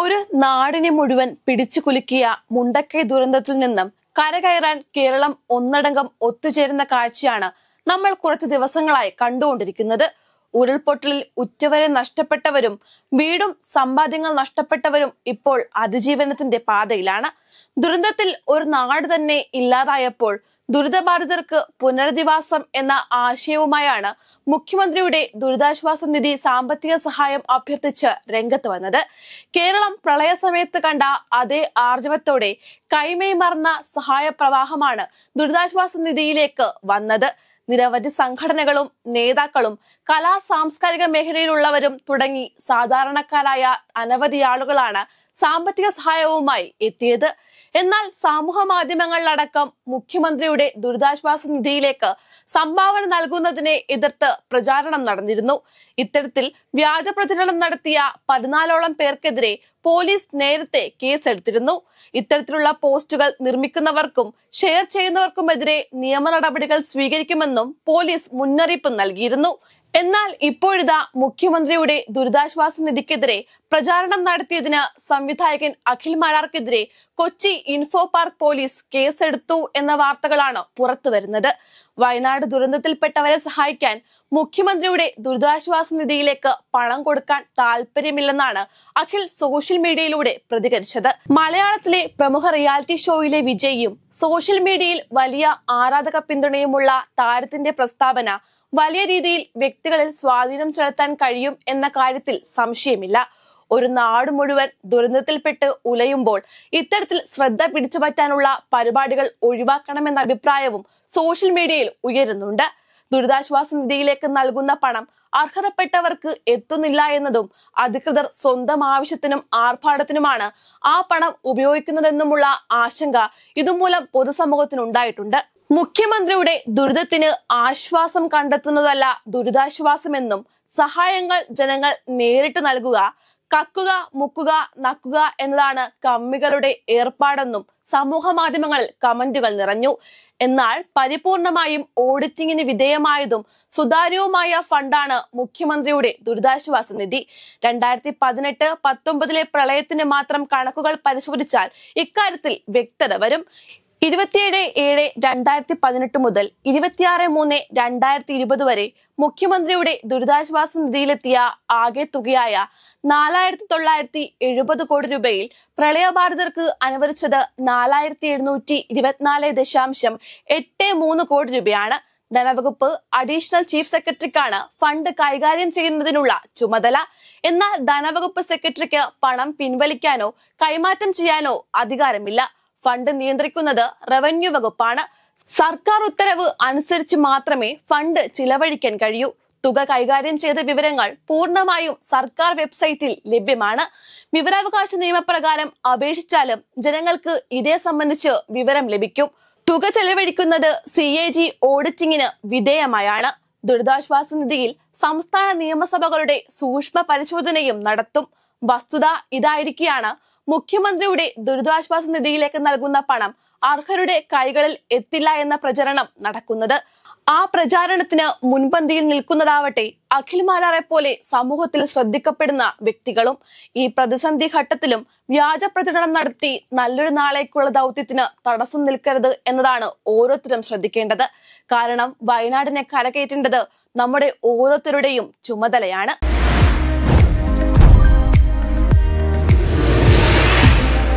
ഒരു നാടിനെ മുഴുവൻ പിടിച്ചു കുലുക്കിയ മുണ്ടക്കൈ ദുരന്തത്തിൽ നിന്നും കരകയറാൻ കേരളം ഒന്നടങ്കം ഒത്തുചേരുന്ന കാഴ്ചയാണ് നമ്മൾ കുറച്ച് ദിവസങ്ങളായി കണ്ടുകൊണ്ടിരിക്കുന്നത് ഉരുൾപൊട്ടലിൽ ഉറ്റവരെ നഷ്ടപ്പെട്ടവരും വീടും സമ്പാദ്യങ്ങൾ നഷ്ടപ്പെട്ടവരും ഇപ്പോൾ അതിജീവനത്തിന്റെ പാതയിലാണ് ദുരന്തത്തിൽ ഒരു നാട് തന്നെ ഇല്ലാതായപ്പോൾ ദുരിതബാധിതർക്ക് പുനരധിവാസം എന്ന ആശയവുമായാണ് മുഖ്യമന്ത്രിയുടെ ദുരിതാശ്വാസ നിധി സാമ്പത്തിക സഹായം അഭ്യർത്ഥിച്ച് രംഗത്ത് വന്നത് കേരളം പ്രളയ സമയത്ത് കണ്ട അതേ ആർജവത്തോടെ കൈമൈ മറന്ന സഹായ പ്രവാഹമാണ് ദുരിതാശ്വാസ നിധിയിലേക്ക് വന്നത് നിരവധി സംഘടനകളും നേതാക്കളും കലാ സാംസ്കാരിക മേഖലയിലുള്ളവരും തുടങ്ങി സാധാരണക്കാരായ അനവധി ആളുകളാണ് സാമ്പത്തിക സഹായവുമായി എത്തിയത് എന്നാൽ സമൂഹ മാധ്യമങ്ങളിലടക്കം മുഖ്യമന്ത്രിയുടെ ദുരിതാശ്വാസ നിധിയിലേക്ക് സംഭാവന നൽകുന്നതിനെ എതിർത്ത് പ്രചാരണം നടന്നിരുന്നു ഇത്തരത്തിൽ വ്യാജ പ്രചരണം നടത്തിയ പതിനാലോളം പേർക്കെതിരെ പോലീസ് നേരത്തെ കേസെടുത്തിരുന്നു ഇത്തരത്തിലുള്ള പോസ്റ്റുകൾ നിർമ്മിക്കുന്നവർക്കും ഷെയർ ചെയ്യുന്നവർക്കുമെതിരെ നിയമ നടപടികൾ സ്വീകരിക്കുമെന്നും പോലീസ് മുന്നറിയിപ്പ് നൽകിയിരുന്നു എന്നാൽ ഇപ്പോഴിതാ മുഖ്യമന്ത്രിയുടെ ദുരിതാശ്വാസ നിധിക്കെതിരെ പ്രചാരണം നടത്തിയതിന് സംവിധായകൻ അഖിൽ മാരാർക്കെതിരെ കൊച്ചി ഇൻഫോ പാർക്ക് പോലീസ് കേസെടുത്തു എന്ന വാർത്തകളാണ് പുറത്തുവരുന്നത് വയനാട് ദുരന്തത്തിൽപ്പെട്ടവരെ സഹായിക്കാൻ മുഖ്യമന്ത്രിയുടെ ദുരിതാശ്വാസ നിധിയിലേക്ക് പണം കൊടുക്കാൻ താല്പര്യമില്ലെന്നാണ് അഖിൽ സോഷ്യൽ മീഡിയയിലൂടെ പ്രതികരിച്ചത് മലയാളത്തിലെ പ്രമുഖ റിയാലിറ്റി ഷോയിലെ വിജയിയും സോഷ്യൽ മീഡിയയിൽ വലിയ ആരാധക പിന്തുണയുമുള്ള താരത്തിന്റെ പ്രസ്താവന വലിയ രീതിയിൽ വ്യക്തികളിൽ സ്വാധീനം ചെലുത്താൻ കഴിയും എന്ന കാര്യത്തിൽ സംശയമില്ല ഒരു നാട് മുഴുവൻ ദുരന്തത്തിൽപ്പെട്ട് ഉലയുമ്പോൾ ഇത്തരത്തിൽ ശ്രദ്ധ പറ്റാനുള്ള പരിപാടികൾ ഒഴിവാക്കണമെന്ന അഭിപ്രായവും സോഷ്യൽ മീഡിയയിൽ ഉയരുന്നുണ്ട് ദുരിതാശ്വാസ നിധിയിലേക്ക് നൽകുന്ന പണം അർഹതപ്പെട്ടവർക്ക് എത്തുന്നില്ല എന്നതും അധികൃതർ സ്വന്തം ആവശ്യത്തിനും ആർഭാടത്തിനുമാണ് ആ പണം ഉപയോഗിക്കുന്നതെന്നുമുള്ള ആശങ്ക ഇതുമൂലം പൊതുസമൂഹത്തിനുണ്ടായിട്ടുണ്ട് മുഖ്യമന്ത്രിയുടെ ദുരിതത്തിന് ആശ്വാസം കണ്ടെത്തുന്നതല്ല ദുരിതാശ്വാസമെന്നും സഹായങ്ങൾ ജനങ്ങൾ നേരിട്ട് നൽകുക കക്കുക മുക്കുക നക്കുക എന്നതാണ് കമ്മികളുടെ ഏർപ്പാടെന്നും സമൂഹ മാധ്യമങ്ങളിൽ കമന്റുകൾ നിറഞ്ഞു എന്നാൽ പരിപൂർണമായും ഓഡിറ്റിംഗിന് വിധേയമായതും സുതാര്യവുമായ ഫണ്ടാണ് മുഖ്യമന്ത്രിയുടെ ദുരിതാശ്വാസ നിധി രണ്ടായിരത്തി പതിനെട്ട് പത്തൊമ്പതിലെ പ്രളയത്തിന് മാത്രം കണക്കുകൾ പരിശോധിച്ചാൽ ഇക്കാര്യത്തിൽ വ്യക്തത വരും ഇരുപത്തിയേഴ് ഏഴ് രണ്ടായിരത്തി പതിനെട്ട് മുതൽ ഇരുപത്തിയാറ് മൂന്ന് രണ്ടായിരത്തി ഇരുപത് വരെ മുഖ്യമന്ത്രിയുടെ ദുരിതാശ്വാസ നിധിയിലെത്തിയ ആകെ തുകയായ നാലായിരത്തി തൊള്ളായിരത്തി എഴുപത് കോടി രൂപയിൽ പ്രളയബാധിതർക്ക് അനുവദിച്ചത് നാലായിരത്തി എഴുന്നൂറ്റി ഇരുപത്തിനാല് ദശാംശം എട്ട് മൂന്ന് കോടി രൂപയാണ് ധനവകുപ്പ് അഡീഷണൽ ചീഫ് സെക്രട്ടറിക്കാണ് ഫണ്ട് കൈകാര്യം ചെയ്യുന്നതിനുള്ള ചുമതല എന്നാൽ ധനവകുപ്പ് സെക്രട്ടറിക്ക് പണം പിൻവലിക്കാനോ കൈമാറ്റം ചെയ്യാനോ അധികാരമില്ല ഫണ്ട് നിയന്ത്രിക്കുന്നത് റവന്യൂ വകുപ്പാണ് സർക്കാർ ഉത്തരവ് അനുസരിച്ച് മാത്രമേ ഫണ്ട് ചിലവഴിക്കാൻ കഴിയൂ തുക കൈകാര്യം ചെയ്ത വിവരങ്ങൾ പൂർണ്ണമായും സർക്കാർ വെബ്സൈറ്റിൽ ലഭ്യമാണ് വിവരാവകാശ നിയമപ്രകാരം അപേക്ഷിച്ചാലും ജനങ്ങൾക്ക് ഇതേ സംബന്ധിച്ച് വിവരം ലഭിക്കും തുക ചെലവഴിക്കുന്നത് സി എ ജി ഓഡിറ്റിംഗിന് വിധേയമായാണ് ദുരിതാശ്വാസ നിധിയിൽ സംസ്ഥാന നിയമസഭകളുടെ സൂക്ഷ്മ പരിശോധനയും നടത്തും വസ്തുത ഇതായിരിക്കെയാണ് മുഖ്യമന്ത്രിയുടെ ദുരിതാശ്വാസ നിധിയിലേക്ക് നൽകുന്ന പണം അർഹരുടെ കൈകളിൽ എത്തില്ല എന്ന പ്രചരണം നടക്കുന്നത് ആ പ്രചാരണത്തിന് മുൻപന്തിയിൽ നിൽക്കുന്നതാവട്ടെ അഖിൽമാരാറെ പോലെ സമൂഹത്തിൽ ശ്രദ്ധിക്കപ്പെടുന്ന വ്യക്തികളും ഈ പ്രതിസന്ധി ഘട്ടത്തിലും വ്യാജ പ്രചരണം നടത്തി നല്ലൊരു നാളേക്കുള്ള ദൗത്യത്തിന് തടസ്സം നിൽക്കരുത് എന്നതാണ് ഓരോരുത്തരും ശ്രദ്ധിക്കേണ്ടത് കാരണം വയനാടിനെ കരകയറ്റേണ്ടത് നമ്മുടെ ഓരോരുത്തരുടെയും ചുമതലയാണ്